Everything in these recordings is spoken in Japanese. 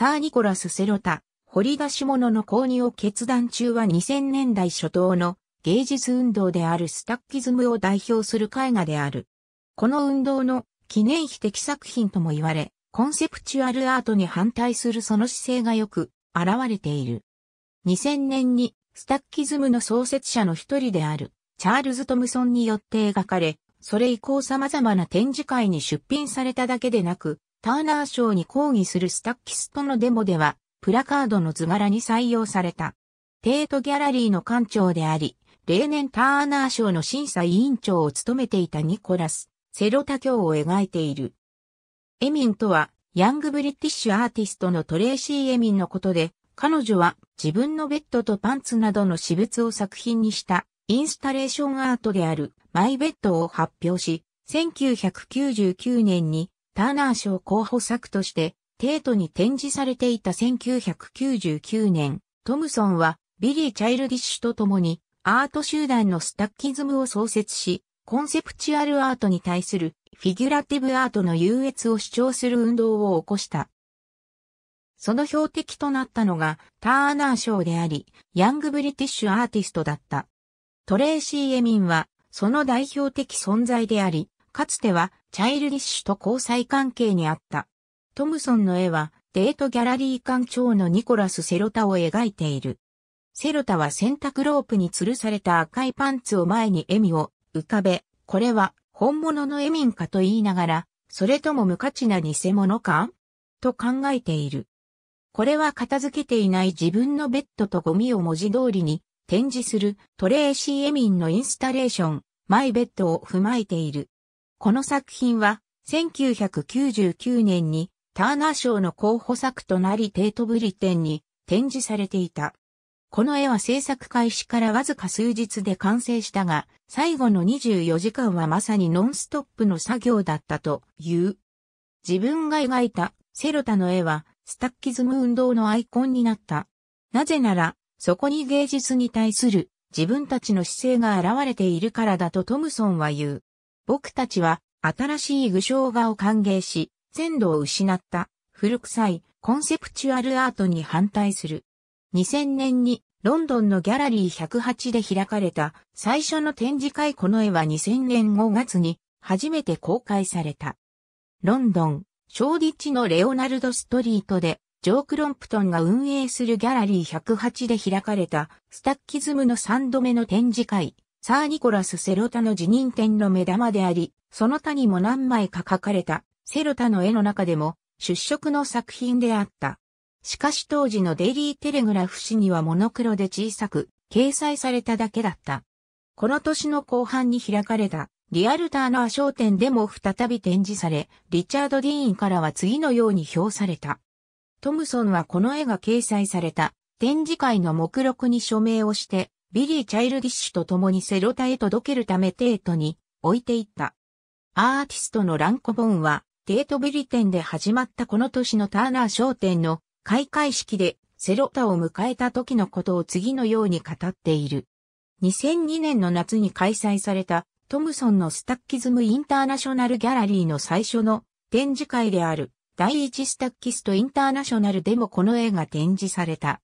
サー・ニコラス・セロタ、掘り出し物の購入を決断中は2000年代初頭の芸術運動であるスタッキズムを代表する絵画である。この運動の記念碑的作品とも言われ、コンセプチュアルアートに反対するその姿勢がよく現れている。2000年にスタッキズムの創設者の一人であるチャールズ・トムソンによって描かれ、それ以降様々な展示会に出品されただけでなく、ターナー賞に抗議するスタッキストのデモでは、プラカードの図柄に採用された。テートギャラリーの館長であり、例年ターナー賞の審査委員長を務めていたニコラス、セロタ教を描いている。エミンとは、ヤングブリティッシュアーティストのトレーシー・エミンのことで、彼女は自分のベッドとパンツなどの私物を作品にしたインスタレーションアートであるマイベッドを発表し、1999年にターナー賞候補作として、テートに展示されていた1999年、トムソンはビリー・チャイルディッシュと共にアート集団のスタッキズムを創設し、コンセプチュアルアートに対するフィギュラティブアートの優越を主張する運動を起こした。その標的となったのがターナー賞であり、ヤング・ブリティッシュ・アーティストだった。トレイシー・エミンは、その代表的存在であり、かつてはチャイルディッシュと交際関係にあった。トムソンの絵はデートギャラリー館長のニコラス・セロタを描いている。セロタは洗濯ロープに吊るされた赤いパンツを前に笑みを浮かべ、これは本物のエミンかと言いながら、それとも無価値な偽物かと考えている。これは片付けていない自分のベッドとゴミを文字通りに展示するトレーシー・エミンのインスタレーション、マイベッドを踏まえている。この作品は、1999年にターナー賞の候補作となりテートブリテンに展示されていた。この絵は制作開始からわずか数日で完成したが、最後の24時間はまさにノンストップの作業だったという。自分が描いたセロタの絵は、スタッキズム運動のアイコンになった。なぜなら、そこに芸術に対する自分たちの姿勢が現れているからだとトムソンは言う。僕たちは新しい具象画を歓迎し、鮮度を失った古臭いコンセプチュアルアートに反対する。2000年にロンドンのギャラリー108で開かれた最初の展示会この絵は2000年5月に初めて公開された。ロンドン、ショーディッチのレオナルドストリートでジョー・クロンプトンが運営するギャラリー108で開かれたスタッキズムの3度目の展示会サー・ニコラス・セロタの辞任展の目玉であり、その他にも何枚か描かれたセロタの絵の中でも出色の作品であった。しかし当時のデイリーテレグラフ誌にはモノクロで小さく掲載されただけだった。この年の後半に開かれたリアルターナー商店でも再び展示され、リチャード・ディーンからは次のように評された。トムソンはこの絵が掲載された展示会の目録に署名をして、ビリー・チャイルディッシュと共にセロタへ届けるためテートに置いていった。アーティストのランコボンは、テートビリ店で始まったこの年のターナー商店の開会式でセロタを迎えた時のことを次のように語っている。2002年の夏に開催されたトムソンのスタッキズムインターナショナルギャラリーの最初の展示会である第一スタッキストインターナショナルでもこの絵が展示された。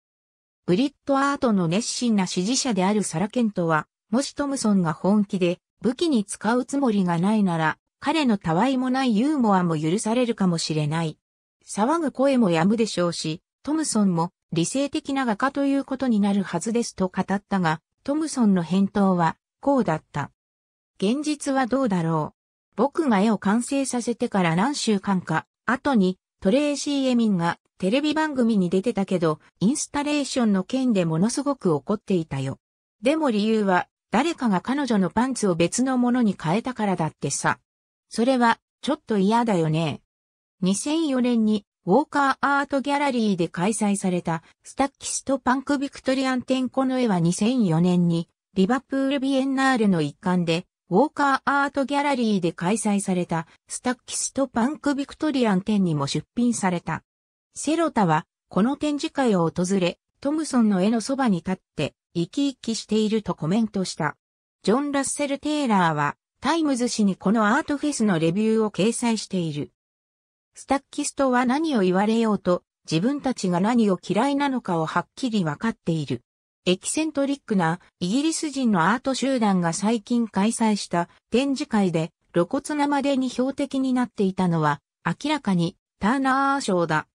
ブリットアートの熱心な支持者であるサラケントは、もしトムソンが本気で武器に使うつもりがないなら、彼のたわいもないユーモアも許されるかもしれない。騒ぐ声も止むでしょうし、トムソンも理性的な画家ということになるはずですと語ったが、トムソンの返答は、こうだった。現実はどうだろう。僕が絵を完成させてから何週間か、後にトレーシー・エミンがテレビ番組に出てたけど、インスタレーションの件でものすごく怒っていたよ。でも理由は、誰かが彼女のパンツを別のものに変えたからだってさ。それは、ちょっと嫌だよね。2004年に、ウォーカーアートギャラリーで開催された、スタッキストパンクビクトリアン展この絵は2004年に、リバプールビエンナールの一環で、ウォーカーアートギャラリーで開催された、スタッキストパンクビクトリアン展にも出品された。セロタは、この展示会を訪れ、トムソンの絵のそばに立って、生き生きしているとコメントした。ジョン・ラッセル・テイラーは、タイムズ氏にこのアートフェスのレビューを掲載している。スタッキストは何を言われようと、自分たちが何を嫌いなのかをはっきりわかっている。エキセントリックなイギリス人のアート集団が最近開催した展示会で露骨なまでに標的になっていたのは明らかにターナー賞だ。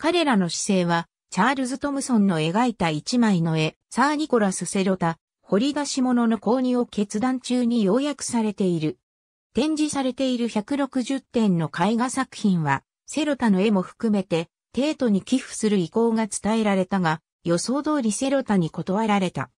彼らの姿勢は、チャールズ・トムソンの描いた一枚の絵、サー・ニコラス・セロタ、掘り出し物の購入を決断中に要約されている。展示されている160点の絵画作品は、セロタの絵も含めて、テートに寄付する意向が伝えられたが、予想通りセロタに断られた。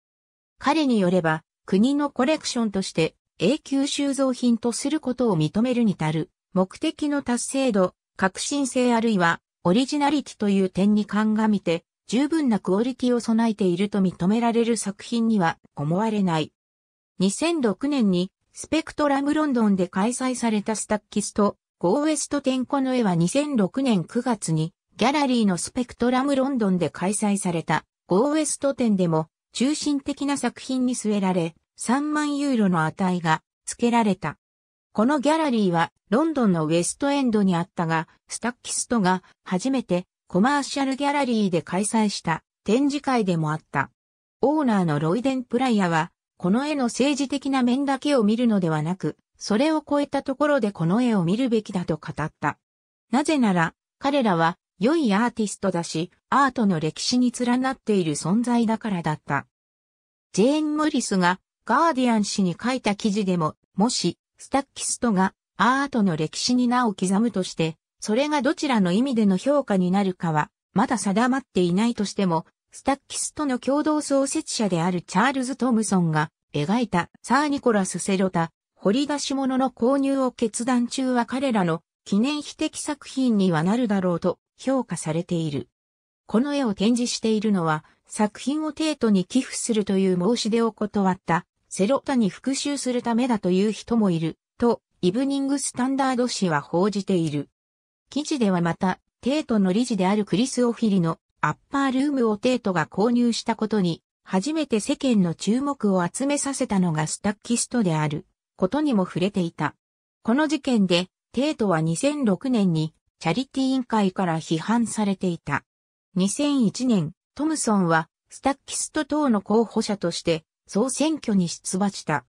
彼によれば、国のコレクションとして永久収蔵品とすることを認めるに足る、目的の達成度、革新性あるいはオリジナリティという点に鑑みて、十分なクオリティを備えていると認められる作品には思われない。2006年にスペクトラムロンドンで開催されたスタッキスト、ゴーウエスト展この絵は2006年9月にギャラリーのスペクトラムロンドンで開催されたゴーウエスト展でも中心的な作品に据えられ3万ユーロの値が付けられた。このギャラリーはロンドンのウェストエンドにあったが、スタッキストが初めてコマーシャルギャラリーで開催した展示会でもあった。オーナーのロイデン・プライヤは、この絵の政治的な面だけを見るのではなく、それを超えたところでこの絵を見るべきだと語った。なぜなら、彼らは良いアーティストだし、アートの歴史に連なっている存在だからだった。ジェーン・モリスがガーディアン氏に書いた記事でも、もしスタッキストがアートの歴史に名を刻むとして、それがどちらの意味での評価になるかは、まだ定まっていないとしても、スタッキストの共同創設者であるチャールズ・トムソンが描いたサー・ニコラス・セロタ、掘り出し物の購入を決断中は彼らの記念碑的作品にはなるだろうと評価されている。この絵を展示しているのは作品を帝都に寄付するという申し出を断ったセロタに復讐するためだという人もいる、と、イブニングスタンダード氏は報じている。記事ではまた、テートの理事であるクリス・オフィリのアッパールームをテートが購入したことに、初めて世間の注目を集めさせたのがスタッキストである、ことにも触れていた。この事件で、テートは2006年にチャリティ委員会から批判されていた。2001年、トムソンはスタッキスト等の候補者として総選挙に出馬した。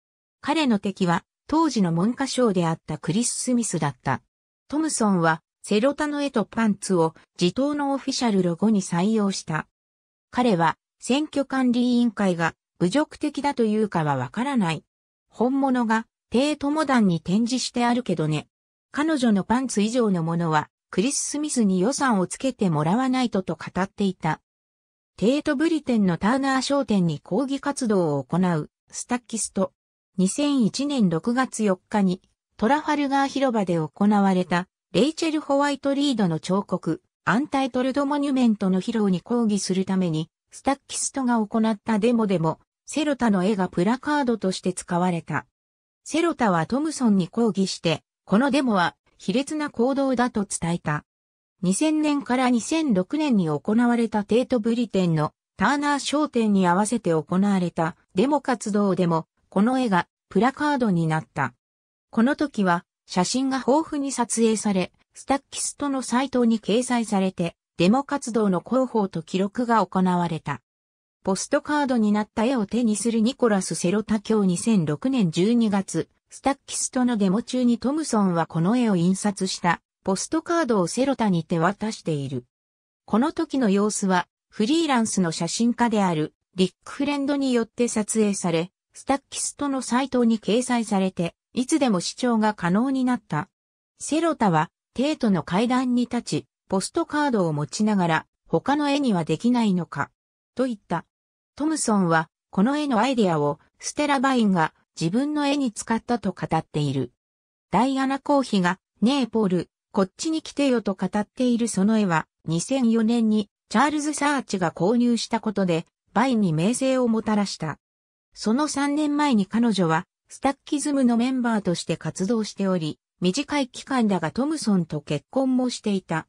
彼の敵は、当時の文科省であったクリス・スミスだった。トムソンは、セロタの絵とパンツを自党のオフィシャルロゴに採用した。彼は、選挙管理委員会が侮辱的だというかはわからない。本物が、低友団に展示してあるけどね。彼女のパンツ以上のものは、クリス・スミスに予算をつけてもらわないとと語っていた。テートブリテンのターナー商店に抗議活動を行う、スタッキスト。2001年6月4日に、トラファルガー広場で行われた、レイチェル・ホワイトリードの彫刻、アンタイトルド・モニュメントの披露に抗議するために、スタッキストが行ったデモでも、セロタの絵がプラカードとして使われた。セロタはトムソンに抗議して、このデモは卑劣な行動だと伝えた。2000年から2006年に行われたテートブリテンのターナー商店に合わせて行われたデモ活動でも、この絵がプラカードになった。この時は写真が豊富に撮影され、スタッキストのサイトに掲載されて、デモ活動の広報と記録が行われた。ポストカードになった絵を手にするニコラス・セロタ教2006年12月、スタッキストのデモ中にトムソンはこの絵を印刷したポストカードをセロタに手渡している。この時の様子は、フリーランスの写真家である、リックフレンドによって撮影され、スタッキストのサイトに掲載されて、いつでも視聴が可能になった。セロタは、テートの階段に立ち、ポストカードを持ちながら、他の絵にはできないのか、と言った。トムソンは、この絵のアイデアを、ステラバインが自分の絵に使ったと語っている。ダイアナ・コーヒが、ねーポール、こっちに来てよと語っているその絵は、2004年にチャールズ・サーチが購入したことで、バイに名声をもたらした。その3年前に彼女は、スタッキズムのメンバーとして活動しており、短い期間だがトムソンと結婚もしていた。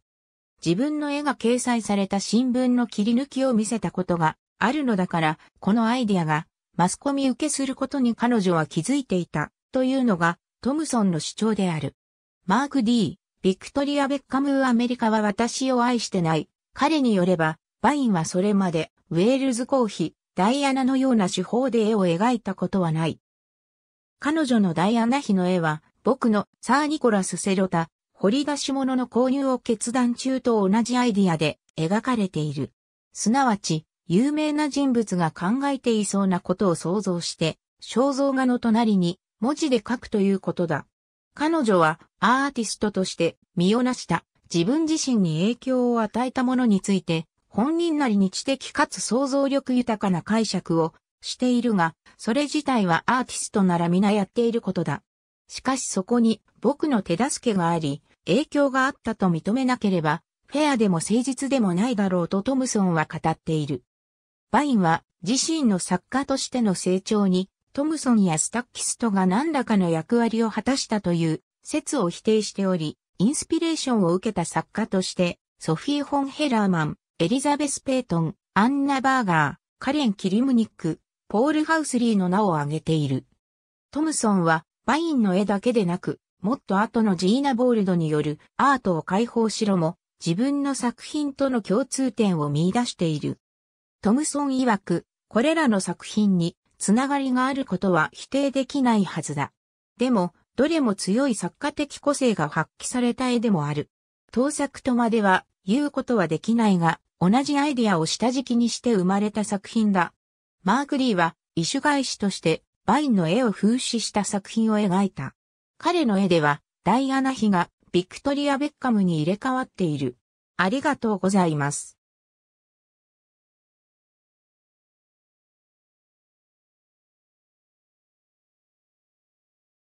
自分の絵が掲載された新聞の切り抜きを見せたことがあるのだから、このアイデアがマスコミ受けすることに彼女は気づいていたというのがトムソンの主張である。マーク・ D・ ビクトリア・ベッカム・アメリカは私を愛してない。彼によれば、バインはそれまで、ウェールズ公妃、ダイアナのような手法で絵を描いたことはない。彼女のダイアナ妃の絵は、僕のサー・ニコラス・セロタ、掘り出し物の購入を決断中と同じアイディアで描かれている。すなわち、有名な人物が考えていそうなことを想像して、肖像画の隣に文字で書くということだ。彼女はアーティストとして身を成した自分自身に影響を与えたものについて本人なりに知的かつ想像力豊かな解釈をしているが、それ自体はアーティストなら皆やっていることだ。しかしそこに僕の手助けがあり、影響があったと認めなければ、フェアでも誠実でもないだろうとトムソンは語っている。バインは自身の作家としての成長にトムソンやスタッキストが何らかの役割を果たしたという説を否定しており、インスピレーションを受けた作家として、ソフィー・ホン・ヘラーマン、エリザベス・ペイトン、アンナ・バーガー、カレン・キリムニック、ポール・ハウスリーの名を挙げている。トムソンは、バインの絵だけでなく、もっと後のジーナ・ボールドによるアートを解放しろも、自分の作品との共通点を見出している。トムソン曰く、これらの作品につながりがあることは否定できないはずだ。でも、どれも強い作家的個性が発揮された絵でもある。盗作とまでは言うことはできないが、同じアイディアを下敷きにして生まれた作品だ。マーク・リーは、異種返しとして、バインの絵を風刺した作品を描いた。彼の絵では、ダイアナ妃がビクトリア・ベッカムに入れ替わっている。ありがとうございます。